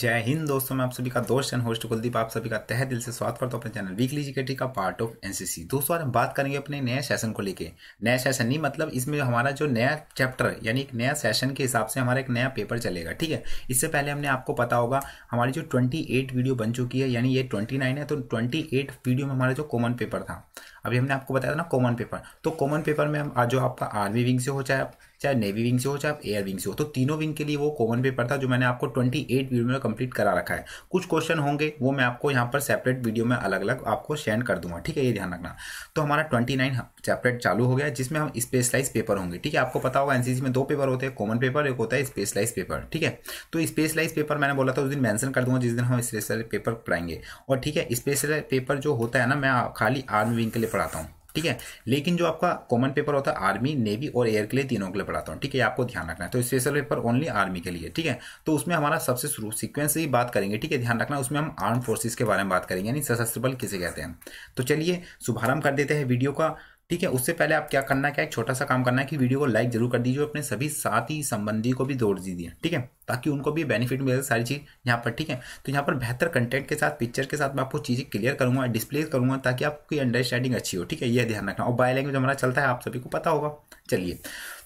जय हिंद दोस्तों मैं आप सभी का दोस्त एंड होस्ट कुलदीप आप सभी का तह दिल से स्वागत करता हूं अपने चैनल वीकली जीकेटी का पार्ट ऑफ एनसीसी दोस्तों आज हम बात करेंगे अपने नए सेशन को लेके नया सेशन नहीं मतलब इसमें हमारा जो नया चैप्टर यानी एक नया सेशन के हिसाब से हमारा एक नया पेपर चलेगा ठीक है इससे पहले हमने आपको पता होगा हमारी जो ट्वेंटी वीडियो बन चुकी है यानी ये ट्वेंटी है तो ट्वेंटी वीडियो में हमारा जो कॉमन पेपर था अभी हमने आपको बताया था ना कॉमन पेपर तो कॉमन पेपर में हम जो आपका आर्मी विंग से हो चाहे आप चाहे नेवी विंग से हो चाहे आप एयर विंग से हो तो तीनों विंग के लिए वो कॉमन पेपर था जो मैंने आपको 28 वीडियो में कंप्लीट करा रखा है कुछ क्वेश्चन होंगे वो मैं आपको यहाँ पर सेपरेट वीडियो में अलग अलग आपको शेयर कर दूंगा ठीक है ये ध्यान रखना तो हमारा 29 चैप्टर चालू हो गया जिसमें हम स्पेशलाइज पेपर होंगे ठीक है आपको पता होगा एनसीसी में दो पेपर होते हैं कॉमन पेपर एक होता है स्पेशलाइज पेपर ठीक है तो स्पेशलाइज पेपर मैंने बोला था उस दिन मैंशन कर दूंगा जिस दिन हम स्पेशल पेपर पढ़ाएंगे और ठीक है स्पेशल पेपर जो होता है ना मैं खाली आर्मी विंग के लिए पढ़ाता हूँ ठीक है लेकिन जो आपका कॉमन पेपर होता है आर्मी नेवी और एयर के लिए तीनों के लिए पढ़ाता हूँ ठीक है आपको ध्यान रखना है तो स्पेशल पेपर ओनली आर्मी के लिए ठीक है तो उसमें हमारा सबसे शुरू सीक्वेंस ही बात करेंगे ठीक है ध्यान रखना उसमें हम आर्म फोर्सेज के बारे में बात करेंगे यानी सशस्त्र बल किसे कहते हैं तो चलिए शुभारंभ कर देते हैं वीडियो का ठीक है उससे पहले आप क्या करना क्या एक छोटा सा काम करना है कि वीडियो को लाइक जरूर कर दीजिए अपने सभी साथी संबंधी को भी जोड़ दीजिए ठीक है ताकि उनको भी बेनिफिट मिले सारी चीज़ यहाँ पर ठीक है तो यहाँ पर बेहतर कंटेंट के साथ पिक्चर के साथ मैं आपको चीज़ें क्लियर करूंगा डिस्प्ले करूँगा ताकि आपकी अंडरस्टैंडिंग अच्छी हो ठीक है यह ध्यान रखना और बाय लैंग्वेज हमारा चलता है आप सभी को पता होगा चलिए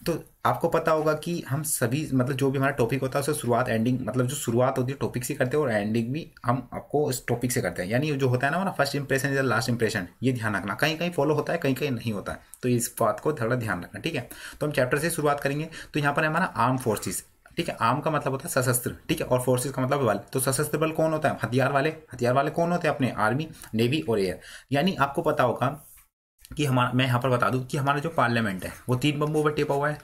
तो आपको पता होगा कि हम सभी मतलब जो भी हमारा टॉपिक होता है उससे शुरुआत एंडिंग मतलब जो शुरुआत होती है टॉपिक से करते हैं और एंडिंग भी हम आपको इस टॉपिक से करते हैं यानी जो होता है ना हमारा फर्स्ट इंप्रेशन या लास्ट इंप्रेशन ये ध्यान रखना कहीं कहीं फॉलो होता है कहीं कहीं नहीं होता है तो इस बात को थोड़ा ध्यान रखना ठीक है तो हम चैप्टर से शुरुआत करेंगे तो यहाँ पर हमारा आर्म फोर्सेज ठीक है आर्म का मतलब होता है सशस्त्र ठीक है और फोर्सेज का मतलब बल तो सशस्त्र बल कौन होता है हथियार वाले हथियार वाले कौन होते हैं अपने आर्मी नेवी और एयर यानी आपको पता होगा कि हमारा मैं यहाँ पर बता दूँ कि हमारा जो पार्लियामेंट है वो तीन बम्बों पर टिपा हुआ है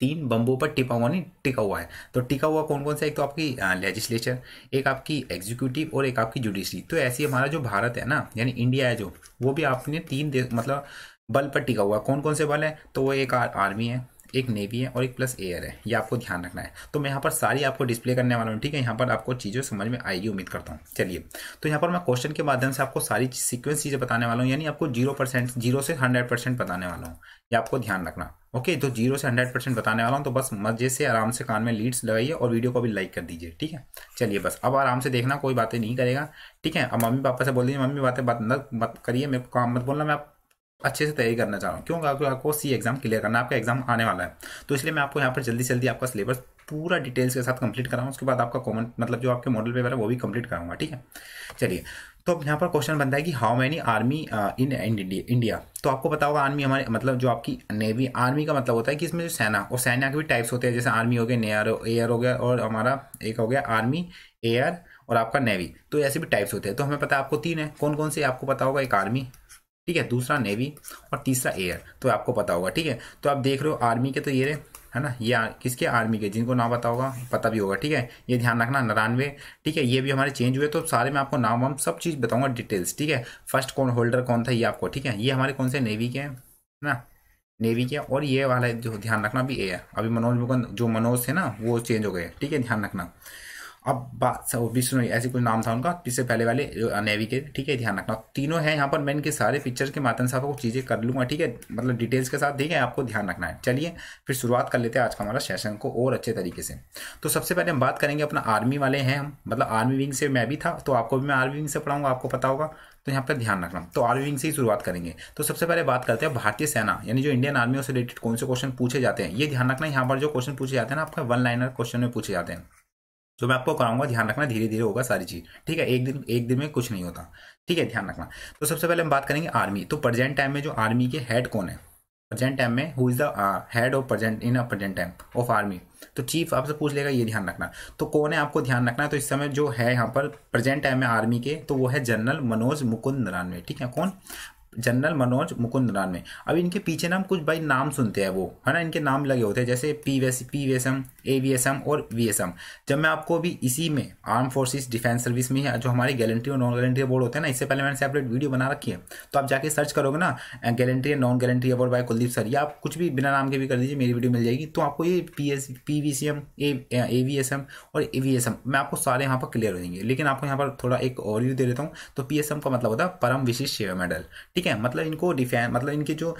तीन बम्बों पर टिपा हुआ नहीं टिका हुआ है तो टिका हुआ कौन कौन सा एक तो आपकी लेजिस्लेचर एक आपकी एग्जीक्यूटिव और एक आपकी जुडिशरी तो ऐसे हमारा जो भारत है ना यानी इंडिया है जो वो भी आपने तीन मतलब बल पर टिका हुआ कौन कौन से बल है तो वो एक आर्मी है एक नेवी है और एक प्लस एयर है ये आपको ध्यान रखना है तो मैं यहाँ पर सारी आपको डिस्प्ले करने वाला हूँ ठीक है यहाँ पर आपको चीज़ें समझ में आएगी उम्मीद करता हूँ चलिए तो यहाँ पर मैं क्वेश्चन के माध्यम से आपको सारी सीक्वेंस चीज़ें बताने वाला हूँ यानी आपको जीरो परसेंट जीरो से हंड्रेड परसेंट बताने वाला हूँ ये आपको ध्यान रखना ओके तो जीरो से हंड्रेड परसेंट बताने वाला हूँ तो बस मजे से आराम से कान में लीड्स लगाइए और वीडियो को भी लाइक कर दीजिए ठीक है चलिए बस अब आराम से देखना कोई बातें नहीं करेगा ठीक है अब मम्मी पापा से बोल दीजिए मम्मी बातें बात मत करिए मेरे को काम मत बोलना मैं आप अच्छे से तैयारी करना चाह रहा हूँ क्यों क्योंकि आपको सी एग्जाम क्लियर करना आपका एग्जाम आने वाला है तो इसलिए मैं आपको यहाँ पर जल्दी जल्दी आपका सिलेबस पूरा डिटेल्स के साथ कंप्लीट कराऊँ उसके बाद आपका कॉमन मतलब जो आपके मॉडल पेपर है वो भी कंप्लीट कराऊंगा ठीक है चलिए तो अब यहाँ पर क्वेश्चन बनता है कि how many army in India तो आपको पता होगा आर्मी हमारे मतलब जो आपकी नेवी आर्मी का मतलब होता है कि इसमें जो सेना और सेना के भी टाइप्स होते हैं जैसे आर्मी हो गया नेयर एयर हो गया और हमारा एक हो गया आर्मी एयर और आपका नेवी तो ऐसे भी टाइप्स होते हैं तो हमें पता है आपको तीन है कौन कौन से आपको पता होगा एक आर्मी ठीक है दूसरा नेवी और तीसरा एयर तो आपको पता होगा ठीक है तो आप देख रहे हो आर्मी के तो ये रहे है ना ये किसके आर्मी के जिनको नाम पता होगा पता भी होगा ठीक है ये ध्यान रखना नरानवे ठीक है ये भी हमारे चेंज हुए तो सारे में आपको नाम वाम सब चीज़ बताऊंगा डिटेल्स ठीक है फर्स्ट कौन होल्डर कौन था ये आपको ठीक है ये हमारे कौन से नेवी के हैं ना नेवी के और ये वाला जो ध्यान रखना भी ए है अभी मनोज मुकुंद जो मनोज थे ना वो चेंज हो गए ठीक है ध्यान रखना अब बात विष्णोई ऐसे कुछ नाम था उनका इससे पहले वाले नेवी के ठीक है ध्यान रखना तीनों हैं यहाँ पर मैं इनके सारे पिक्चर्स के माध्यम से को चीज़ें कर लूँगा ठीक है मतलब डिटेल्स के साथ ठीक है आपको ध्यान रखना है चलिए फिर शुरुआत कर लेते हैं आज का हमारा सेशन को और अच्छे तरीके से तो सबसे पहले हम बात करेंगे अपना आर्मी वाले हैं हम मतलब आर्मी विंग से मैं भी था तो आपको भी मैं आर्मी विंग से पढ़ाऊंगा आपको पता होगा तो यहाँ पर ध्यान रखना तो आर्मी विंग से ही शुरुआत करेंगे तो सबसे पहले बात करते हैं भारतीय सेना यानी जो इंडियन आर्मी से रिलेटेड कौन से क्वेश्चन पूछे जाते हैं ये ध्यान रखना यहाँ पर जो क्वेश्चन पूछे जाते हैं ना आपका वन लाइनर क्वेश्चन में पूछे जाते हैं जो मैं आपको कराऊंगा ध्यान रखना धीरे धीरे होगा सारी चीज ठीक है एक दिन एक दिन में कुछ नहीं होता ठीक है ध्यान रखना तो सबसे पहले हम बात करेंगे आर्मी तो प्रजेंट टाइम में जो आर्मी के हेड कौन है प्रजेंट टाइम में who is the head of present in present time of army तो चीफ आपसे पूछ लेगा ये ध्यान रखना तो कौन है आपको ध्यान रखना है तो इस समय जो है यहाँ पर प्रेजेंट टाइम में आर्मी के तो वो है जनरल मनोज मुकुंद नरानवे ठीक है कौन जनरल मनोज मुकुंद में अब इनके पीछे नाम कुछ भाई नाम सुनते हैं वो है ना इनके नाम लगे होते हैं जैसे पी वेस P V S M A V S M और वी एस एम जब मैं आपको अभी इसी में आर्म फोर्सेस डिफेंस सर्विस में जो हमारे गैलेंट्री और नॉन गैलेंट्री अवार्ड होते हैं ना इससे पहले मैंने सेपरेट वीडियो बना रखी है तो आप जाके सर्च करोगे ना gallantry and non gallantry award by Kuldeep sir या आप कुछ भी बिना नाम के भी कर दीजिए मेरी वीडियो मिल जाएगी तो आपको ये P S P V C M A V S M और ए वी एस एम मैं आपको सारे यहाँ पर क्लियर हो जाएंगे लेकिन आपको यहाँ पर थोड़ा एक और व्यू दे देता हूँ तो पी एस एम का मतलब होता है परम विशिष्ट सेवा मेडल ठीक है ठीक है मतलब इनको डिफेंस मतलब इनके जो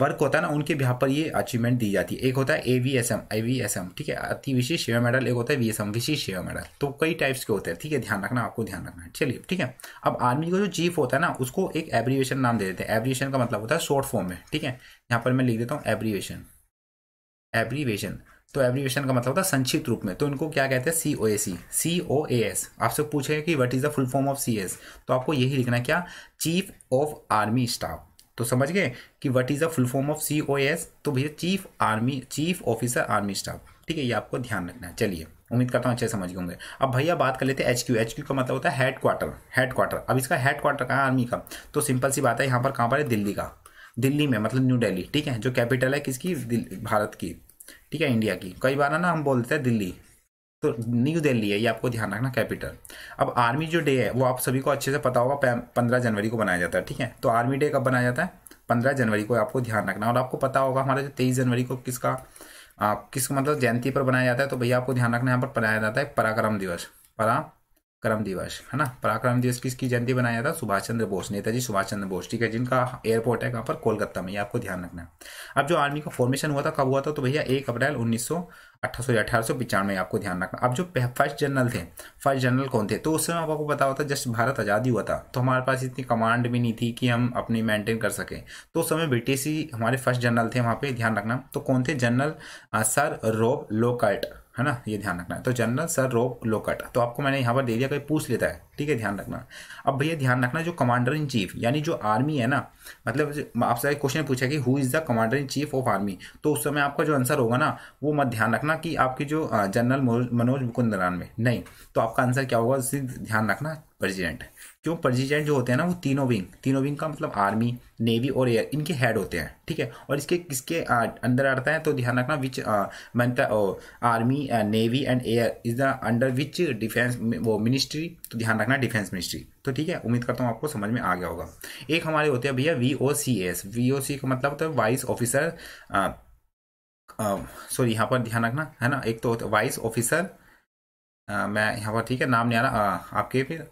वर्क होता है ना उनके यहाँ पर ये अचीवमेंट दी जाती है एक होता है A V S M I V S M ठीक है अति विशेष सेवा मेडल एक होता है वी एस एम विशेष सेवा मेडल तो कई टाइप्स के होते हैं ठीक है ध्यान रखना आपको ध्यान रखना है चलिए ठीक है अब आर्मी का जो चीफ होता है ना उसको एक एब्रीवेशन नाम दे देते हैं एब्रीवेशन का मतलब होता है शॉर्ट फॉर्म में ठीक है यहाँ पर मैं लिख देता हूँ एब्रीवेशन एब्रीवेशन तो एब्रीवेशन का मतलब होता है संक्षिप्त रूप में तो इनको क्या कहते हैं सी ओ ए सी सी ओ ए एस आपसे पूछेगा कि what is the full form of C S तो आपको यही लिखना है क्या चीफ ऑफ आर्मी स्टाफ तो समझ गए कि what is the full form of C O S तो भैया chief army chief officer army staff ठीक है ये आपको ध्यान रखना है चलिए उम्मीद करता हूँ अच्छे समझ गए होंगे अब भैया बात कर लेते हैं एच क्यू एच क्यू का मतलब होता है हेड क्वार्टर हेड क्वार्टर अब इसका हेड क्वार्टर कहाँ आर्मी का तो सिंपल सी बात है यहाँ पर कहाँ पर है दिल्ली का दिल्ली में मतलब न्यू दिल्ली ठीक है जो कैपिटल है किसकी भारत की ठीक है इंडिया की कई बार ना हम बोलते हैं दिल्ली तो न्यू दिल्ली है ये आपको ध्यान रखना कैपिटल अब आर्मी जो डे है वो आप सभी को अच्छे से पता होगा पंद्रह जनवरी को बनाया जाता है ठीक है तो आर्मी डे कब बनाया जाता है पंद्रह जनवरी को आपको ध्यान रखना और आपको पता होगा हमारा जो तेईस जनवरी को किसका आ, किस मतलब जयंती पर बनाया जाता है तो भैया आपको ध्यान रखना यहाँ पर बनाया जाता है पराक्रम दिवस परा क्रम दिवस है ना पराक्रम दिवस किसकी जयंती बनाया था सुभाष चंद्र बोस नेताजी सुभाष चंद्र बोस ठीक है जिनका एयरपोर्ट है कहाँ पर कोलकाता में ये आपको ध्यान रखना है अब जो आर्मी का फॉर्मेशन हुआ था कब हुआ था तो भैया एक अप्रैल उन्नीस सौ अठारह आपको ध्यान रखना अब जो फर्स्ट जनरल थे फर्स्ट जनरल कौन थे तो उस समय आपको पता होता जस्ट भारत आज़ादी हुआ था तो हमारे पास इतनी कमांड भी नहीं थी कि हम अपनी मेंटेन कर सके तो उस समय ब्रिटिश ही हमारे फर्स्ट जनरल थे वहाँ पे ध्यान रखना तो कौन थे जनरल सर रोब लोकर्ट है ना ये ध्यान रखना है तो जनरल सर रोब लोकट तो आपको मैंने यहाँ पर दे दिया कहीं पूछ लेता है ठीक है ध्यान रखना अब भैया ध्यान रखना जो कमांडर इन चीफ यानी जो आर्मी है ना मतलब आपसे एक क्वेश्चन पूछा कि who is the commander in chief of army तो उस समय आपका जो आंसर होगा ना वो मत ध्यान रखना कि आपकी जो जनरल मनोज मुकुंदरान में नहीं तो आपका आंसर क्या होगा उसे ध्यान रखना प्रेजिडेंट क्यों प्रेसिडेंट जो होते हैं ना वो तीनों विंग तीनों विंग का मतलब आर्मी नेवी और एयर इनके हेड होते हैं ठीक है और इसके किसके अंदर आता है तो ध्यान रखना विच मंत्र army navy and air is the under which defence वो मिनिस्ट्री तो ध्यान रखना डिफेंस मिनिस्ट्री तो ठीक है उम्मीद करता हूँ आपको समझ में आ गया होगा एक हमारे होते हैं भैया V O C S V O C का मतलब होता है वाइस ऑफिसर सॉरी यहाँ पर ध्यान रखना है ना एक तो वाइस ऑफिसर मैं यहाँ पर ठीक है नाम नहीं आ रहा आपके फिर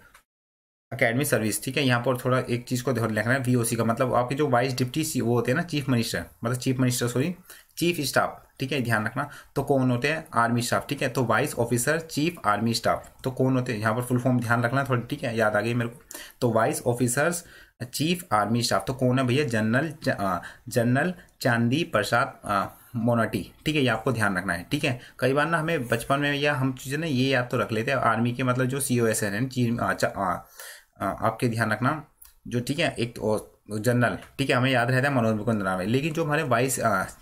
अकेडमी सर्विस ठीक है यहाँ पर थोड़ा एक चीज़ को ध्यान रखना है वीओसी का मतलब आपके जो वाइस डिप्टी सी वो होते हैं ना चीफ मिनिस्टर मतलब chief minister sorry chief staff ठीक है ध्यान रखना तो कौन होते हैं आर्मी स्टाफ ठीक है तो vice officer chief army staff तो कौन होते हैं यहाँ पर फुल फॉर्म ध्यान रखना थोड़ी ठीक है याद आ गई मेरे को तो vice officers chief army staff तो कौन है भैया जनरल जनरल चांदी प्रसाद मोनाटी ठीक है ये आपको ध्यान रखना है ठीक है कई बार ना हमें बचपन में या हम चीज़ें ना ये याद तो रख लेते हैं आर्मी के मतलब जो C O S N N आपके ध्यान रखना जो ठीक है एक तो जनरल ठीक है हमें याद रहता है मनोज मुकुंद नारायण लेकिन जो हमारे वाइस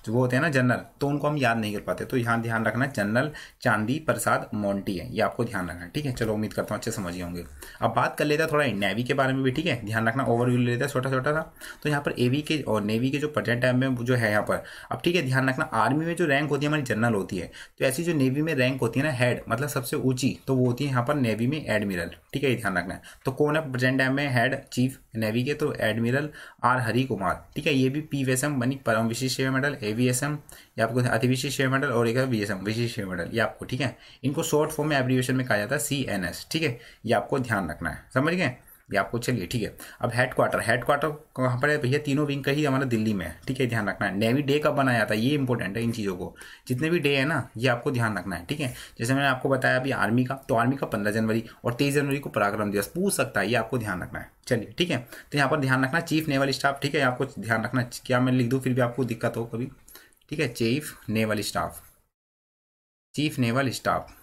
वो होते हैं ना जनरल तो उनको हम याद नहीं कर पाते तो यहाँ ध्यान रखना जनरल चांदी प्रसाद मोन्टी है ये आपको ध्यान रखना है ठीक है चलो उम्मीद करता हूँ अच्छे समझिए होंगे अब बात कर लेते हैं थोड़ा नेवी के बारे में भी ठीक है ध्यान रखना ओवरव्यू लेते हैं छोटा छोटा सा तो यहाँ पर एवी के और नेवी के जो प्रजेंट टाइम में जो है यहाँ पर अब ठीक है ध्यान रखना आर्मी में जो रैंक होती है हमारी जनरल होती है तो ऐसी जो नेवी में रैंक होती है ना हेड मतलब सबसे ऊंची तो वो होती है यहाँ पर नेवी में एडमिरल ठीक है ये ध्यान रखना है तो कौन है प्रेजेंट टाइम में हेड चीफ नेवी के तो एडमिरल आर हरी कुमार ठीक है ये भी पी वी एस एम बनी Param Vishisht Seva medal A V S M या आपको अति विशिष्ट सेवा मेडल और एक वी एस एम विशिष्ट सेवा मेडल ये आपको ठीक है इनको शॉर्ट फॉर्म में एब्रीवेशन में कहा जाता है सी एन एस ठीक है ये आपको ध्यान रखना है समझ गए भी आपको चलिए ठीक है अब हेड क्वार्टर हेड क्वार्टर कहाँ पर है भैया तीनों विंग का ही हमारा दिल्ली में है ठीक है ध्यान रखना है नेवी डे कब बनाया जाता है ये इंपॉर्टेंट है इन चीज़ों को जितने भी डे है ना ये आपको ध्यान रखना है ठीक है जैसे मैंने आपको बताया अभी आर्मी का तो आर्मी का पंद्रह जनवरी और तेईस जनवरी को पराक्रम दिवस पूछ सकता है ये आपको ध्यान रखना है चलिए ठीक है तो यहाँ पर ध्यान रखना चीफ नेवल स्टाफ ठीक है आपको ध्यान रखना क्या मैं लिख दूँ फिर भी आपको दिक्कत हो कभी ठीक है chief naval staff chief naval staff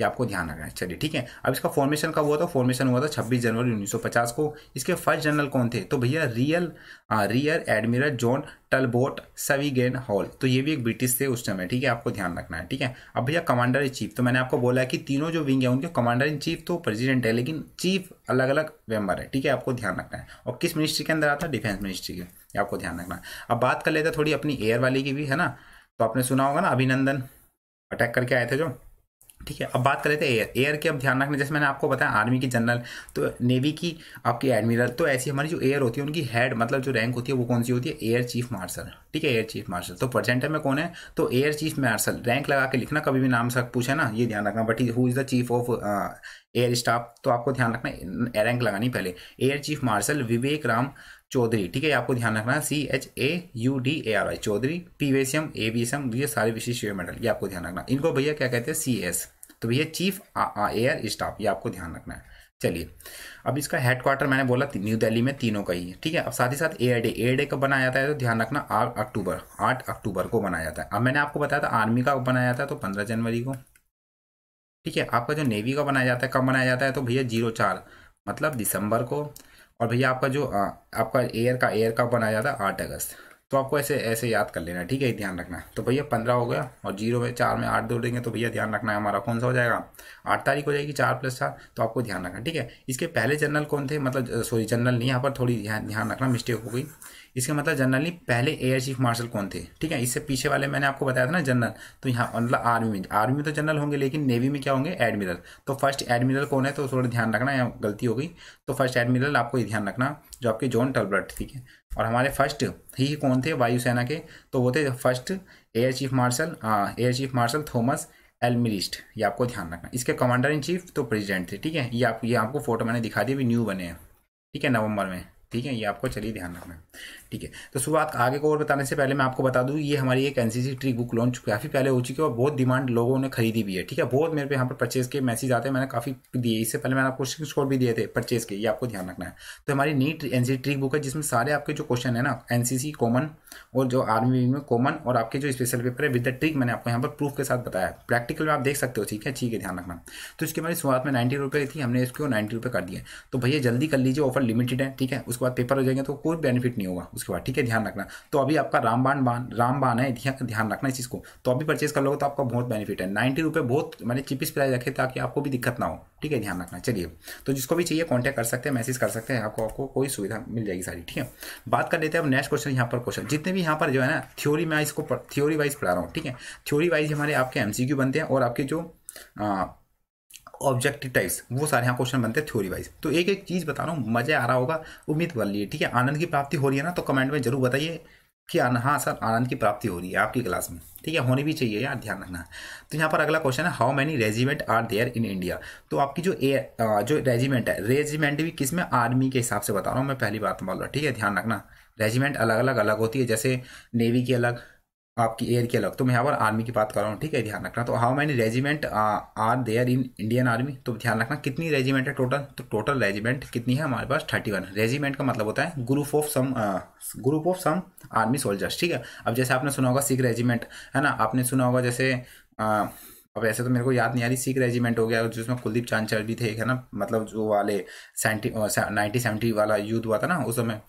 ये आपको ध्यान रखना है चलिए ठीक है अब इसका फॉर्मेशन कब हुआ था फॉर्मेशन हुआ था 26 जनवरी 1950 को इसके फर्स्ट जनरल कौन थे तो भैया रियल आ, रियर एडमिरल जॉन टलबोट गेन हॉल तो ये भी एक ब्रिटिश थे उस समय ठीक है आपको ध्यान रखना है ठीक है अब भैया कमांडर इन चीफ तो मैंने आपको बोला है कि तीनों जो विंग है उनके कमांडर इन चीफ तो प्रेजिडेंट है लेकिन चीफ अलग अलग मेंबर है ठीक है आपको ध्यान रखना है और किस मिनिस्ट्री के अंदर आता है डिफेंस मिनिस्ट्री के आपको ध्यान रखना है अब बात कर लेते हैं थोड़ी अपनी एयर वाली की भी है ना तो आपने सुना होगा ना अभिनंदन अटैक करके आए थे जो ठीक है अब बात कर लेते हैं एयर एयर के अब ध्यान रखना जैसे मैंने आपको बताया आर्मी की जनरल तो नेवी की आपकी एडमिरल तो ऐसी हमारी जो एयर होती है उनकी हेड मतलब जो रैंक होती है वो कौन सी होती है एयर चीफ मार्शल ठीक है एयर चीफ मार्शल तो प्रजेंटर में कौन है तो एयर चीफ मार्शल रैंक लगा के लिखना कभी भी नाम से पूछे ना ये ध्यान रखना but who is the chief of air staff तो आपको ध्यान रखना रैंक लगानी पहले air chief marshal Vivek Ram Chaudhari ठीक है आपको ध्यान रखना C H A U D A R I Chaudhari P V S M A B S M ये सारे विशिष्ट मेडल ये आपको ध्यान रखना इनको भैया क्या कहते हैं सी एस तो भैया चीफ एयर स्टाफ ये आपको ध्यान रखना है चलिए अब इसका हेडक्वार्टर मैंने बोला न्यू दिल्ली में तीनों का ही है ठीक है अब साथ ही साथ एयर डे एयर डे कब बनाया जाता है तो ध्यान रखना आठ अक्टूबर आठ अक्टूबर को बनाया जाता है अब मैंने आपको बताया था आर्मी का बनाया जाता है तो पंद्रह जनवरी को ठीक है आपका जो नेवी का बनाया जाता है कब बनाया जाता है तो भैया जीरो चार मतलब दिसंबर को और भैया आपका जो आ, आपका एयर का एयर का बनाया जाता है आठ अगस्त तो आपको ऐसे ऐसे याद कर लेना ठीक है ध्यान रखना तो भैया पंद्रह हो गया और जीरो में चार में आठ दो देंगे तो भैया ध्यान रखना है हमारा कौन सा हो जाएगा आठ तारीख हो जाएगी चार प्लस चार तो आपको ध्यान रखना ठीक है इसके पहले जनरल कौन थे मतलब सॉरी जनरल नहीं यहाँ पर थोड़ी ध्यान ध्यान रखना मिस्टेक हो गई इसका मतलब जनरली पहले एयर चीफ मार्शल कौन थे ठीक है इससे पीछे वाले मैंने आपको बताया था ना जनरल तो यहाँ मतलब आर्मी में आर्मी में तो जनरल होंगे लेकिन नेवी में क्या होंगे एडमिरल तो फर्स्ट एडमिरल कौन है तो थोड़ा ध्यान रखना यहाँ गलती हो गई तो फर्स्ट एडमिरल आपको ये ध्यान रखना जो आपके जॉन टलब्रट ठीक है और हमारे फर्स्ट ही कौन थे वायुसेना के तो वो थे first air chief marshal air chief marshal Thomas Elmhirst ये आपको ध्यान रखना इसके कमांडर इन चीफ तो प्रेसिडेंट थे ठीक है ये आप ये आपको फोटो मैंने दिखा दी अभी न्यू बने हैं ठीक है नवंबर में ठीक है ये आपको चलिए ध्यान रखना ठीक है तो शुरुआत आगे को और बताने से पहले मैं आपको बता दूं ये हमारी एक एनसीसी ट्रिक बुक लॉन्च काफ़ी पहले हो चुकी है और बहुत डिमांड लोगों ने खरीदी भी है ठीक है बहुत मेरे पे यहाँ पर परचेज के मैसेज आते हैं मैंने काफ़ी दिए इससे पहले मैंने आपको क्वेश्चन स्कोर भी दिए थे परचेज के ये आपको ध्यान रखना है तो हमारी नीट एनसीसी ट्रिक बुक है जिसमें सारे आपके जो क्वेश्चन है ना एनसीसी कॉमन और जो आर्मी में कॉमन और आपके जो स्पेशल पेपर है विद द ट्रिक मैंने आपको यहाँ पर प्रूफ के साथ बताया प्रैक्टिकल में आप देख सकते हो ठीक है ठीक है ध्यान रखना तो इसके हमारी शुरुआत में नाइन्टी रुपये थी हमने इसको नाइन्टी रुपये कर दिया तो भैया जल्दी कर लीजिए ऑफर लिमिटेड है ठीक है उसके बाद पेपर हो जाएंगे तो कोई बेनिफिट नहीं होगा उसके बाद ठीक है ध्यान रखना तो अभी आपका रामबान बान रामबान है ध्यान रखना इस चीज़ को तो अभी परचेज कर लोगे तो आपका बहुत बेनिफिट है नाइन्टी रुपये बहुत मैंने चिपिस प्राइस रखे ताकि आपको भी दिक्कत ना हो ठीक है ध्यान रखना चलिए तो जिसको भी चाहिए कॉन्टैक्ट कर सकते हैं मैसेज कर सकते हैं आपको आपको कोई सुविधा मिल जाएगी सारी ठीक है बात कर लेते हैं अब नेक्स्ट क्वेश्चन यहाँ पर क्वेश्चन जितने भी यहाँ पर जो है ना थ्योरी मैं इसको थ्योरी वाइज पढ़ा रहा हूँ ठीक है थ्योरी वाइज हमारे आपके एम बनते हैं और आपके जो ऑब्जेक्टिव टाइप्स वो सारे यहाँ क्वेश्चन बनते हैं थ्योरी वाइज तो एक एक चीज़ बता रहा हूँ मजा आ रहा होगा उम्मीद बन लिए ठीक है आनंद की प्राप्ति हो रही है ना तो कमेंट में जरूर बताइए कि हाँ सर आनंद की प्राप्ति हो रही है आपकी क्लास में ठीक है होनी भी चाहिए यार ध्यान रखना तो यहाँ पर अगला क्वेश्चन है how many regiment are there in India तो आपकी जो ए जो रेजिमेंट है रेजिमेंट भी किस में आर्मी के हिसाब से बता रहा हूँ मैं पहली बात तो बोल रहा ठीक है ध्यान रखना रेजिमेंट अलग अलग अलग होती है जैसे नेवी की अलग आपकी एयर की अलग तो मैं यहाँ पर आर्मी की बात कर रहा हूँ ठीक है ध्यान रखना तो how many regiment are there in Indian army तो ध्यान रखना कितनी रेजिमेंट है टोटल तो टोटल रेजिमेंट कितनी है हमारे पास थर्टी वन रेजिमेंट का मतलब होता है group of some group of some army soldiers ठीक है अब जैसे आपने सुना होगा सिख रेजिमेंट है ना आपने सुना होगा जैसे आ, uh, अब ऐसे तो मेरे को याद नहीं आ रही सिख रेजिमेंट हो गया जिसमें कुलदीप चांचर भी थे है ना मतलब जो वाले नाइनटीन सेवेंटी uh, वाला युद्ध हुआ था ना उस समय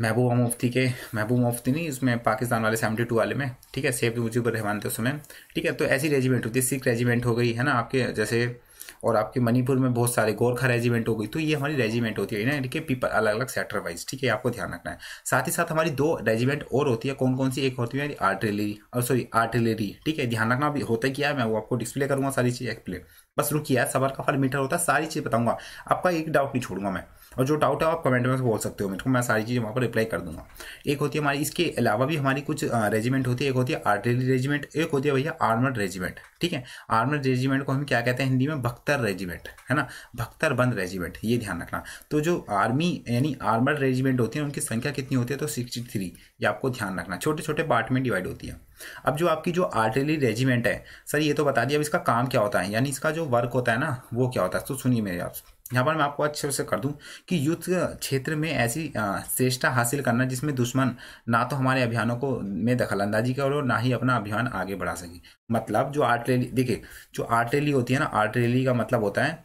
महबूबा मुफ्ती के महबूब मुफ्ती नहीं इसमें पाकिस्तान वाले सेवेंटी टू वाले में ठीक है सेफ मुजीबर रहमान थे उसमें ठीक है तो ऐसी रेजिमेंट होती है सिख रेजिमेंट हो गई है ना आपके जैसे और आपके मणिपुर में बहुत सारे गोरखा रेजिमेंट हो गई तो ये हमारी रेजिमेंट होती है ना ठीक है पीपल अलग अलग सेक्टर वाइज ठीक है आपको ध्यान रखना है साथ ही साथ हमारी दो रेजिमेंट और होती है कौन कौन सी एक होती है आर्टिलरी और सॉरी आर्टिलरी ठीक है ध्यान रखना अभी होता क्या है मैं वो आपको डिस्प्ले करूंगा सारी चीज़ एक्सप्लेन बस रुकिए है सबर का फल मीटर होता है सारी चीज़ बताऊंगा आपका एक डाउट नहीं छोड़ूंगा मैं और जो डाउट है आप कमेंट में बोल सकते हो मेरे को मैं सारी चीज़ें वहाँ पर रिप्लाई कर दूंगा एक होती है हमारी इसके अलावा भी हमारी कुछ रेजिमेंट होती है एक होती है आर्टिलरी रेजिमेंट एक होती है भैया आर्मर्ड रेजिमेंट ठीक है आर्मर्ड रेजिमेंट को हम क्या कहते हैं हिंदी में भख्तर रेजिमेंट है ना भख्तर बंद रेजिमेंट ये ध्यान रखना तो जो आर्मी यानी आर्मर्ड रेजिमेंट होती है उनकी संख्या कितनी होती है तो सिक्सटी थ्री ये आपको ध्यान रखना छोटे छोटे पार्ट में डिवाइड होती है अब जो आपकी जो आर्टिलरी रेजिमेंट है सर ये तो बता दिया अब इसका काम क्या होता है यानी इसका जो वर्क होता है ना वो क्या होता है तो सुनिए मेरे आपसे यहाँ पर मैं आपको अच्छे से कर दूं कि युद्ध क्षेत्र में ऐसी श्रेष्ठा हासिल करना जिसमें दुश्मन ना तो हमारे अभियानों को में दखलअंदाजी करे ना ही अपना अभियान आगे बढ़ा सके मतलब जो आर्टिलरी देखिए जो आर्टिलरी होती है ना आर्टिलरी का मतलब होता है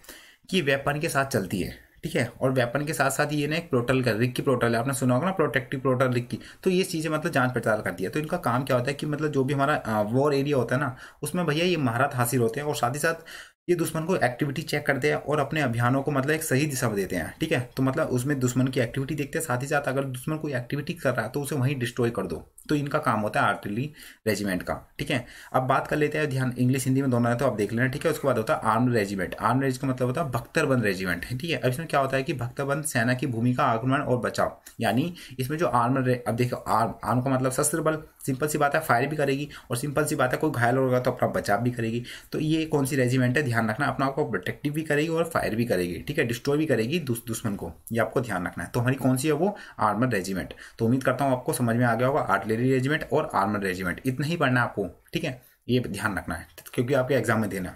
कि वेपन के साथ चलती है ठीक है और वेपन के साथ साथ ये ना एक प्रोटल का रिक्की प्रोटल है आपने सुना होगा ना प्रोटेक्टिव प्रोटल रिक्की तो ये चीज़ें मतलब जांच पड़ताल करती है तो इनका काम क्या होता है कि मतलब जो भी हमारा वॉर एरिया होता है ना उसमें भैया ये महारत हासिल होते हैं और साथ ही साथ ये दुश्मन को एक्टिविटी चेक करते हैं और अपने अभियानों को मतलब एक सही दिशा देते हैं ठीक है तो मतलब उसमें दुश्मन की एक्टिविटी देखते हैं साथ ही साथ अगर दुश्मन कोई एक्टिविटी कर रहा है तो उसे वहीं डिस्ट्रॉय कर दो तो इनका काम होता है आर्टिलरी रेजिमेंट का ठीक है अब बात कर लेते हैं ध्यान इंग्लिश हिंदी में दोनों है तो आप देख लेना ठीक है उसके बाद होता है आर्म रेजिमेंट आर्म रेज का मतलब होता है भक्तरबंद रेजिमेंट है ठीक है अब इसमें क्या होता है कि भक्तरबंद सेना की भूमिका आक्रमण और बचाव यानी इसमें जो आर्म अब देखो आर्म आर्म का मतलब शस्त्र बल सिंपल सी बात है फायर भी करेगी और सिंपल सी बात है कोई घायल होगा तो अपना बचाव भी करेगी तो ये कौन सी रेजिमेंट है ध्यान रखना अपना आपको प्रोटेक्टिव भी करेगी और फायर भी करेगी ठीक है डिस्ट्रॉय भी करेगी दुश, दुश्मन को ये आपको ध्यान रखना है तो हमारी कौन सी है वो आर्मर रेजिमेंट तो उम्मीद करता हूँ आपको समझ में आ गया होगा आर्टिलरी कैवलरी रेजिमेंट और आर्मर रेजिमेंट इतना ही पढ़ना है आपको ठीक है ये ध्यान रखना है क्योंकि आपके एग्जाम में देना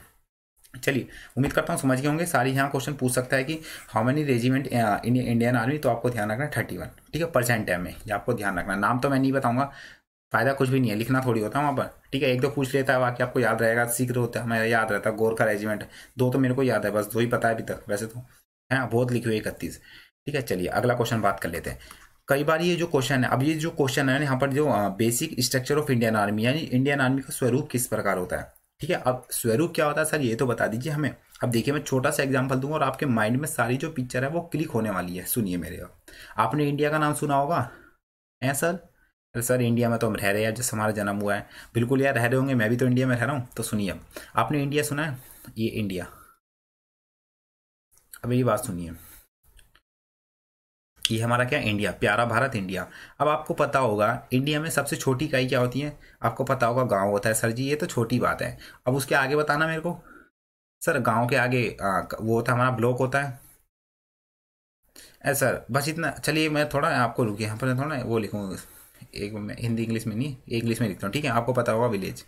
चलिए उम्मीद करता हूँ समझ गए होंगे सारी यहाँ क्वेश्चन पूछ सकता है कि how many regiment in Indian army तो आपको ध्यान रखना है थर्टी वन ठीक है परसेंट टाइम में ये आपको ध्यान रखना नाम तो मैं नहीं बताऊंगा फायदा कुछ भी नहीं है लिखना थोड़ी होता है वहाँ पर ठीक है एक दो पूछ लेता है बाकी आपको याद रहेगा शीघ्र होता है हमारा याद रहता है गोरखा रेजिमेंट दो तो मेरे को याद है बस दो ही पता है अभी तक वैसे तो है हाँ, बहुत लिखी हुई इकतीस ठीक है चलिए अगला क्वेश्चन बात कर लेते हैं कई बार ये जो क्वेश्चन है अब ये जो क्वेश्चन है यहाँ पर जो basic structure of Indian army यानी इंडियन आर्मी का स्वरूप किस प्रकार होता है ठीक है अब स्वरूप क्या होता है सर ये तो बता दीजिए हमें अब देखिए मैं छोटा सा एग्जांपल दूंगा और आपके माइंड में सारी जो पिक्चर है वो क्लिक होने वाली है सुनिए मेरे आपने इंडिया का नाम सुना होगा है सर अरे सर इंडिया में तो हम रह रहे हैं जैसे हमारा जन्म हुआ है बिल्कुल यार रह रहे होंगे मैं भी तो इंडिया में रह रहा हूँ तो सुनिए अब आपने इंडिया सुना है ये इंडिया अब ये बात सुनिए ये हमारा क्या इंडिया प्यारा भारत इंडिया अब आपको पता होगा इंडिया में सबसे छोटी इकाई क्या होती है आपको पता होगा गांव होता है सर जी ये तो छोटी बात है अब उसके आगे बताना मेरे को सर गांव के आगे आ, वो होता है हमारा ब्लॉक होता है ए सर बस इतना चलिए मैं थोड़ा आपको रुकी यहाँ पर थोड़ा वो लिखूँगा एक हिंदी इंग्लिश में नहीं इंग्लिश में लिखता हूँ ठीक है आपको पता होगा विलेज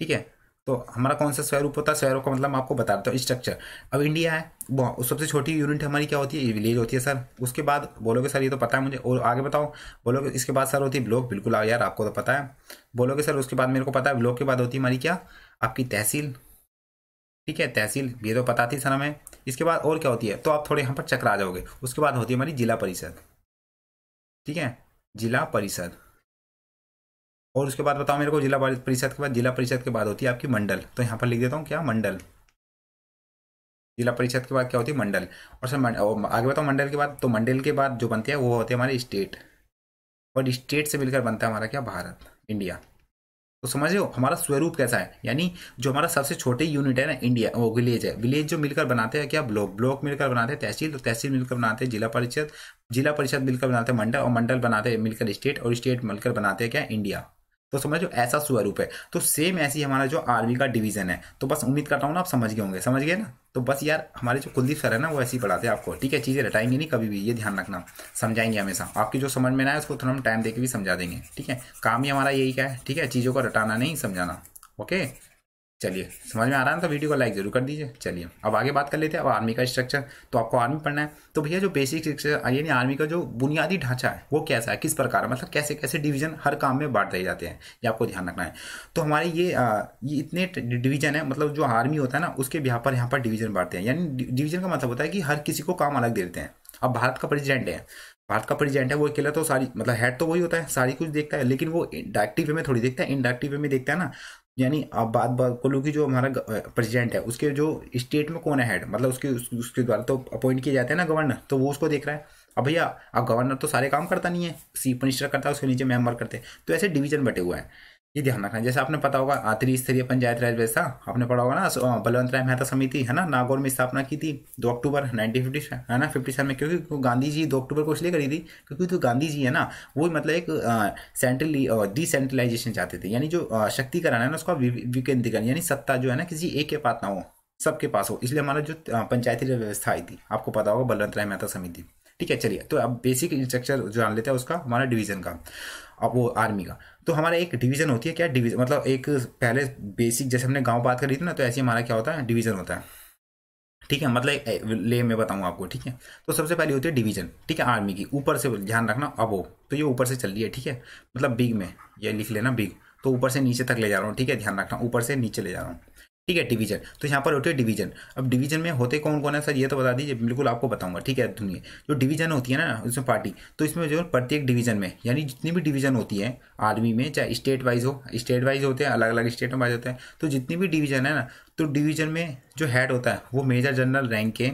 ठीक है तो हमारा कौन सा स्वरूप होता है स्वरूप का मतलब आपको बता देता हूँ स्ट्रक्चर अब इंडिया है हाँ, सबसे छोटी यूनिट हमारी क्या होती है विलेज होती है सर उसके बाद बोलोगे सर ये तो पता है मुझे और आगे बताओ बोलोगे इसके बाद सर होती है ब्लॉक बिल्कुल हाँ, यार आपको तो पता है बोलोगे सर उसके बाद मेरे को पता है ब्लॉक के बाद होती है हमारी क्या आपकी तहसील ठीक है तहसील ये तो पता थी सर हमें इसके बाद और क्या होती है तो आप थोड़े यहाँ पर आ जाओगे उसके बाद होती है हमारी जिला परिषद ठीक है जिला परिषद और उसके बाद बताओ मेरे को जिला परिषद के बाद जिला परिषद के बाद होती है आपकी मंडल तो यहाँ पर लिख देता हूँ क्या मंडल जिला परिषद के बाद क्या होती है मंडल और सर आगे बताओ मंडल के बाद तो मंडल के बाद जो बनते हैं वो होते हैं हमारे स्टेट और स्टेट से मिलकर बनता है हमारा क्या भारत इंडिया तो समझ लो हमारा स्वरूप कैसा है यानी जो हमारा सबसे छोटे यूनिट है ना इंडिया वो विलेज है विलेज जो मिलकर बनाते हैं क्या ब्लॉक ब्लॉक मिलकर बनाते हैं तहसील तो तहसील मिलकर बनाते हैं जिला परिषद जिला परिषद मिलकर बनाते हैं मंडल और मंडल बनाते हैं मिलकर स्टेट और स्टेट मिलकर बनाते हैं क्या इंडिया तो समझो ऐसा स्वरूप है तो सेम ऐसी हमारा जो आर्मी का डिवीजन है तो बस उम्मीद करता हूँ ना आप समझ गए होंगे समझ गए ना तो बस यार हमारे जो कुलदीप सर है ना वो ऐसे ही पढ़ाते हैं आपको ठीक है चीज़ें रटाएंगे नहीं कभी भी ये ध्यान रखना समझाएंगे हमेशा आपकी जो समझ में ना है उसको थोड़ा हम टाइम देके भी समझा देंगे ठीक है काम ही हमारा यही क्या है ठीक है चीज़ों को रटाना नहीं समझाना ओके चलिए समझ में आ रहा है ना तो वीडियो को लाइक जरूर कर दीजिए चलिए अब आगे बात कर लेते हैं अब आर्मी का स्ट्रक्चर तो आपको आर्मी पढ़ना है तो भैया जो बेसिक स्ट्रक्चर यानी आर्मी का जो बुनियादी ढांचा है वो कैसा है किस प्रकार मतलब कैसे कैसे डिवीजन हर काम में बांट दिए जाते हैं ये आपको ध्यान रखना है तो हमारे ये आ, ये इतने डिवीजन है मतलब जो आर्मी होता है ना उसके यहाँ पर यहाँ पर डिवीजन बांटते हैं यानी डिवीजन का मतलब होता है कि हर किसी को काम अलग देते हैं अब भारत का प्रेजिडेंट है भारत का प्रेजिडेंट है वो अकेला तो सारी मतलब हेड तो वही होता है सारी कुछ देखता है लेकिन वो डायरेक्टिव वे में थोड़ी देखता है इनडायरेक्टिव वे में देखता है ना यानी आप बात बात को कि जो हमारा प्रेसिडेंट है उसके जो स्टेट में कौन है हेड मतलब उसके उस, उसके द्वारा तो अपॉइंट किए जाते हैं ना गवर्नर तो वो उसको देख रहा है अब भैया अब गवर्नर तो सारे काम करता नहीं है चीफ मिनिस्टर करता है उसके नीचे मेंबर करते हैं तो ऐसे डिवीजन बटे हुए हैं ये ध्यान रखना जैसे आपने पता होगा त्रिस्तरीय पंचायत राज व्यवस्था आपने पढ़ा होगा ना बलवंत राय मेहता समिति है ना नागौर में स्थापना की थी दो अक्टूबर नाइनटीन फिफ्टी है ना फिफ्टी सेवन में क्योंकि गांधी जी दो अक्टूबर को इसलिए करी थी क्योंकि तो गांधी जी है ना वो मतलब एक सेंट्रल डिसेंट्रलाइजेशन चाहते थे यानी जो शक्ति कराना है ना उसका विकेंद्रीकरण यानी सत्ता जो है ना किसी एक के पास ना हो सबके पास हो इसलिए हमारा जो पंचायती राज व्यवस्था आई थी आपको पता होगा बलवंत राय मेहता समिति ठीक है चलिए तो अब बेसिक स्ट्रक्चर जान लेते हैं उसका हमारा डिवीजन का अब वो आर्मी का तो हमारा एक डिवीज़न होती है क्या डिवीज़न मतलब एक पहले बेसिक जैसे हमने गांव बात करी थी ना तो ऐसे हमारा क्या होता है डिवीज़न होता है ठीक है मतलब ले मैं बताऊँ आपको ठीक है तो सबसे पहली होती है डिवीज़न ठीक है आर्मी की ऊपर से ध्यान रखना अबो तो ये ऊपर से चल रही है ठीक है मतलब बिग में ये लिख लेना बिग तो ऊपर से नीचे तक ले जा रहा हूँ ठीक है ध्यान रखना ऊपर से नीचे ले जा रहा हूँ ठीक है डिवीजन तो यहाँ पर होती है डिवीजन अब डिवीजन में होते कौन कौन है सर ये तो बता दीजिए बिल्कुल आपको बताऊंगा ठीक है दुनिया जो डिवीजन होती है ना उसमें पार्टी तो इसमें जो प्रत्येक डिवीजन में यानी जितनी भी डिवीजन होती है आर्मी में चाहे स्टेट वाइज हो स्टेट वाइज होते हैं अलग अलग स्टेट में वाइज होते हैं तो जितनी भी डिवीजन है ना तो डिवीजन में जो हेड होता है वो मेजर जनरल रैंक के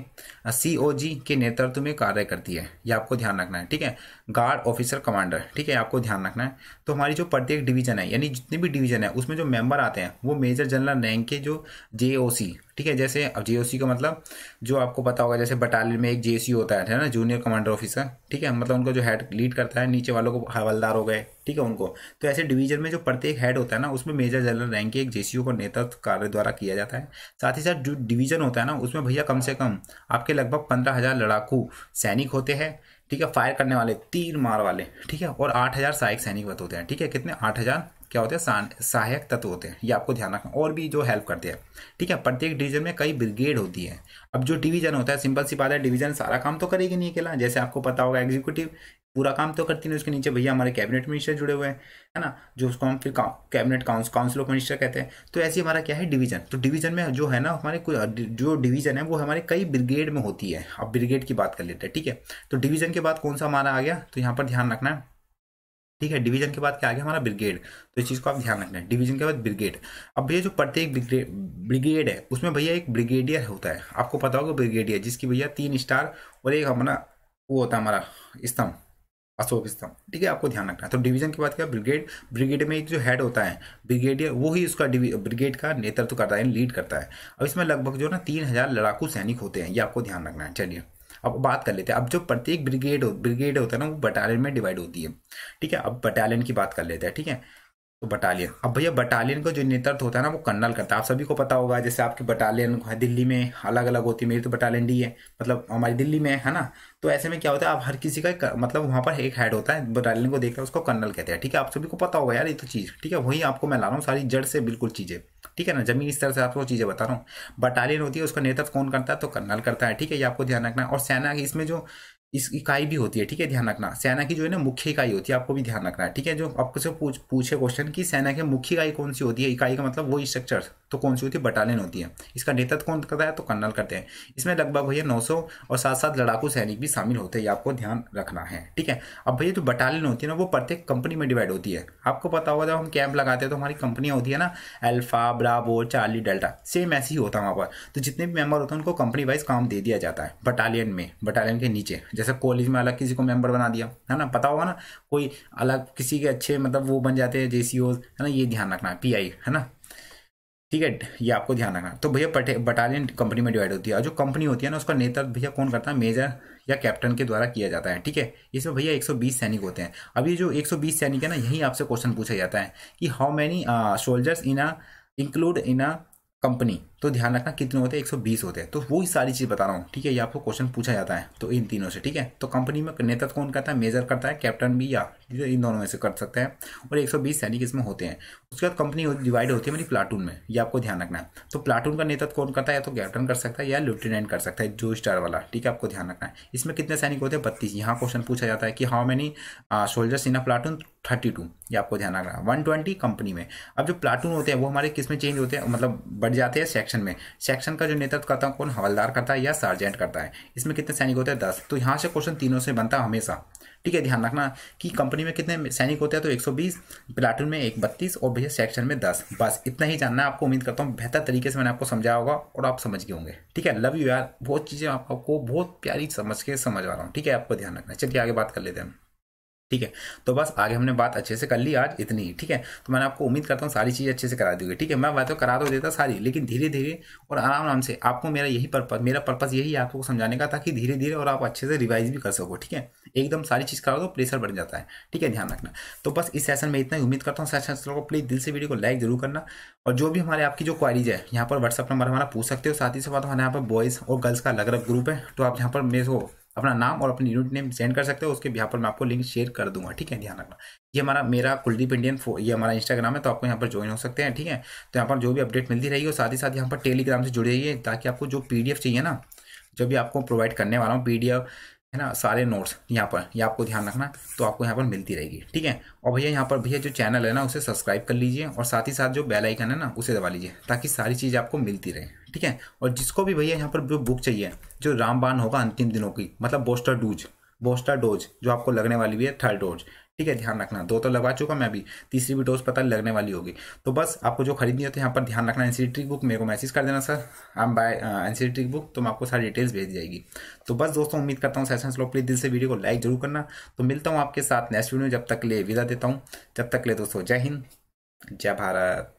सी ओ जी के नेतृत्व में कार्य करती है ये आपको ध्यान रखना है ठीक है गार्ड ऑफिसर कमांडर ठीक है आपको ध्यान रखना है तो हमारी जो प्रत्येक डिवीजन है यानी जितने भी डिवीजन है उसमें जो मेंबर आते हैं वो मेजर जनरल रैंक के जो जे ओ सी ठीक है जैसे अब जेओसी का मतलब जो आपको पता होगा जैसे बटालियन में एक जेसी होता है ना जूनियर कमांडर ऑफिसर ठीक है मतलब उनको जो हेड लीड करता है नीचे वालों को हवलदार हो गए ठीक है उनको तो ऐसे डिवीजन में जो प्रत्येक हेड होता है ना उसमें मेजर जनरल रैंक के एक जेसीओ को नेतृत्व कार्य द्वारा किया जाता है साथ ही साथ जो डिवीजन होता है ना उसमें भैया कम से कम आपके लगभग पंद्रह हज़ार लड़ाकू सैनिक होते हैं ठीक है फायर करने वाले तीन मार वाले ठीक है और आठ हज़ार सहायक सैनिक होते हैं ठीक है कितने आठ हज़ार क्या होते हैं सहायक तत्व होते हैं ये आपको ध्यान रखना और भी जो हेल्प करते हैं ठीक है प्रत्येक डिवीजन में कई ब्रिगेड होती है अब जो डिवीजन होता है सिंपल सी बात है डिवीजन सारा काम तो करेगी नहीं अकेला जैसे आपको पता होगा एग्जीक्यूटिव पूरा काम तो करती नहीं उसके नीचे भैया हमारे कैबिनेट मिनिस्टर जुड़े हुए हैं है ना जो उसको हम फिर cabinet coun council of minister कहते हैं तो ऐसे हमारा क्या है डिवीजन तो डिवीजन में जो है ना हमारे जो डिवीजन है वो हमारे कई ब्रिगेड में होती है अब ब्रिगेड की बात कर लेते हैं ठीक है तो डिवीजन के बाद कौन सा हमारा आ गया तो यहाँ पर ध्यान रखना है ठीक है डिवीजन के बाद क्या आ गया हमारा ब्रिगेड तो इस चीज़ को आप ध्यान रखना है डिवीजन के बाद ब्रिगेड अब भैया जो प्रत्येक ब्रिगेड है उसमें भैया एक ब्रिगेडियर होता है आपको पता होगा ब्रिगेडियर जिसकी भैया तीन स्टार और एक हमारा वो होता है हमारा स्तंभ अशोक स्तंभ ठीक है आपको ध्यान रखना है तो डिवीजन के बाद क्या ब्रिगेड ब्रिगेड में एक जो हेड होता है ब्रिगेडियर वो ही उसका ब्रिगेड का नेतृत्व करता है लीड करता है अब इसमें लगभग जो ना तीन हज़ार लड़ाकू सैनिक होते हैं ये आपको ध्यान रखना है चलिए अब बात कर लेते हैं अब जो प्रत्येक ब्रिगेड ब्रिगेड होता है ना वो बटालियन में डिवाइड होती है ठीक है अब बटालियन की बात कर लेते हैं ठीक है तो बटालियन अब भैया बटालियन का जो नेतृत्व होता है ना वो कर्नल करता है आप सभी को पता होगा जैसे आपकी बटालियन है दिल्ली में अलग अलग होती है मेरी तो बटालियन डी है मतलब हमारी दिल्ली में है ना तो ऐसे में क्या होता है आप हर किसी का मतलब वहाँ पर एक हेड होता है बटालियन को देखते हैं उसको कर्नल कहते हैं ठीक है आप सभी को पता होगा यार ये तो चीज़ ठीक है वही आपको मैं ला रहा हूँ सारी जड़ से बिल्कुल चीज़ें ठीक है ना जमीन इस तरह से आपको चीज़ें बता रहा हूँ बटालियन होती है उसका नेतृत्व कौन करता है तो कर्नल करता है ठीक है ये आपको ध्यान रखना है और सेना इसमें जो इस इकाई भी होती है ठीक है ध्यान रखना सेना की जो है ना मुख्य इकाई होती है आपको भी ध्यान रखना है ठीक है जो आपको से पूछ पूछे क्वेश्चन की सेना के मुख्य इकाई कौन सी होती है इकाई का मतलब वो स्ट्रक्चर तो कौन सी होती है बटालियन होती है इसका नेतृत्व कौन करता है तो कर्नल करते हैं इसमें लगभग भैया नौ और साथ साथ लड़ाकू सैनिक भी शामिल होते हैं ये आपको ध्यान रखना है ठीक है अब भैया जो बटालियन होती है ना वो प्रत्येक कंपनी में डिवाइड होती है आपको पता होगा जब हम कैंप लगाते हैं तो हमारी कंपनियाँ होती है ना alpha bravo charlie delta same ऐसे ही होता है वहाँ पर तो जितने भी मेम्बर होते हैं उनको कंपनी वाइज काम दे दिया जाता है बटालियन में बटालियन के नीचे जैसे कॉलेज में अलग किसी को मेम्बर बना दिया है ना पता होगा ना कोई अलग किसी के अच्छे मतलब वो बन जाते हैं जे है ना ये ध्यान रखना है पी है ना ठीक है ये आपको ध्यान रखना तो भैया बटालियन कंपनी में डिवाइड होती है और जो कंपनी होती है ना उसका नेतृत्व भैया कौन करता है मेजर या कैप्टन के द्वारा किया जाता है ठीक है इसमें भैया 120 सैनिक होते हैं अब ये जो 120 सैनिक है ना यही आपसे क्वेश्चन पूछा जाता है कि how many soldiers in a include in a company तो ध्यान रखना कितने होते हैं 120 होते हैं तो वो ही सारी चीज़ बता रहा हूँ ठीक है ये आपको क्वेश्चन पूछा जाता है तो इन तीनों से ठीक है तो कंपनी में नेतृत्व कौन करता है मेजर करता है कैप्टन भी या इन दोनों में से कर सकते हैं और 120 सैनिक इसमें होते हैं उसके बाद कंपनी डिवाइड होती है मेरी प्लाटून में ये आपको ध्यान रखना है तो प्लाटून का नेतृत्व कौन करता है या तो कैप्टन कर सकता है या लेफ्टिनेंट कर सकता है जो स्टार वाला ठीक है आपको ध्यान रखना है इसमें कितने सैनिक होते हैं बत्तीस यहाँ क्वेश्चन पूछा जाता है कि how many soldiers in a platoon thirty two ये आपको ध्यान रखना वन ट्वेंटी कंपनी में अब जो प्लाटून होते हैं वो हमारे किस में चेंज होते हैं मतलब बढ़ जाते हैं सेक्शन में सेक्शन का जो नेतृत्व करता है कौन हवलदार करता है या सार्जेंट करता है इसमें कितने सैनिक होते हैं दस तो यहाँ से क्वेश्चन तीनों से बनता है हमेशा ठीक है ध्यान रखना कि कंपनी में कितने सैनिक होते हैं तो एक प्लाटून में एक बत्तीस और भैया सेक्शन में दस बस इतना ही जानना है आपको उम्मीद करता हूँ बेहतर तरीके से मैंने आपको समझाया होगा और आप समझ गए होंगे ठीक है लव यू यार बहुत चीज़ें आपको बहुत प्यारी समझ के समझ आ रहा हूँ ठीक है आपको ध्यान रखना चलिए आगे बात कर लेते हैं ठीक है तो बस आगे हमने बात अच्छे से कर ली आज इतनी ही ठीक है तो मैंने आपको उम्मीद करता हूँ सारी चीज़ें अच्छे से करा दी ठीक है मैं बात तो करा तो देता सारी लेकिन धीरे धीरे और आराम आराम से आपको मेरा यही पर्पज मेरा पर्पज यही है आपको समझाने का ताकि धीरे धीरे और आप अच्छे से रिवाइज भी कर सको ठीक है एकदम सारी चीज़ करा दो प्रेशर बढ़ जाता है ठीक है ध्यान रखना तो बस इस सेशन में इतना ही उम्मीद करता हूँ सेशन को प्लीज़ दिल से वीडियो को लाइक जरूर करना और जो भी हमारे आपकी जो क्वारीज है यहाँ पर व्हाट्सअप नंबर हमारा पूछ सकते हो साथ ही साथ हमारे यहाँ पर बॉयज़ और गर्ल्स का अलग अलग ग्रुप है तो आप यहाँ पर मेरे को अपना नाम और अपनी यूनिट नेम सेंड कर सकते हो उसके यहाँ पर मैं आपको लिंक शेयर कर दूंगा ठीक है ध्यान रखना ये हमारा मेरा कुलदीप इंडियन ये हमारा इंस्टाग्राम है तो आपको यहाँ पर ज्वाइन हो सकते हैं ठीक है तो यहाँ पर जो भी अपडेट मिलती रहेगी और साथ ही साथ यहाँ पर टेलीग्राम से जुड़े रहिए ताकि आपको जो पी चाहिए ना जो भी आपको प्रोवाइड करने वाला हूँ पी है ना सारे नोट्स यहाँ पर ये आपको ध्यान रखना तो आपको यहाँ पर मिलती रहेगी ठीक है और भैया यहाँ पर भैया जो चैनल है ना उसे सब्सक्राइब कर लीजिए और साथ ही साथ जो बेल आइकन है ना उसे दबा लीजिए ताकि सारी चीज़ आपको मिलती रहे ठीक है और जिसको भी भैया यहाँ पर जो बुक चाहिए जो रामबान होगा अंतिम दिनों की मतलब बोस्टर डूज बोस्टर डोज जो आपको लगने वाली भी है थर्ड डोज ठीक है ध्यान रखना दो तो लगा चुका मैं अभी तीसरी भी डोज पता लगने वाली होगी तो बस आपको जो खरीदनी हो तो यहाँ पर ध्यान रखना एनसीडी बुक मेरे को मैसेज कर देना सर हम बाय एनसीडी बुक तो मैं आपको सारी डिटेल्स भेज जाएगी तो बस दोस्तों उम्मीद करता हूँ सेशन स्लो प्लीज दिल से वीडियो को लाइक जरूर करना तो मिलता हूँ आपके साथ नेक्स्ट वीडियो जब तक ले विदा देता हूँ जब तक ले दोस्तों जय हिंद जय भारत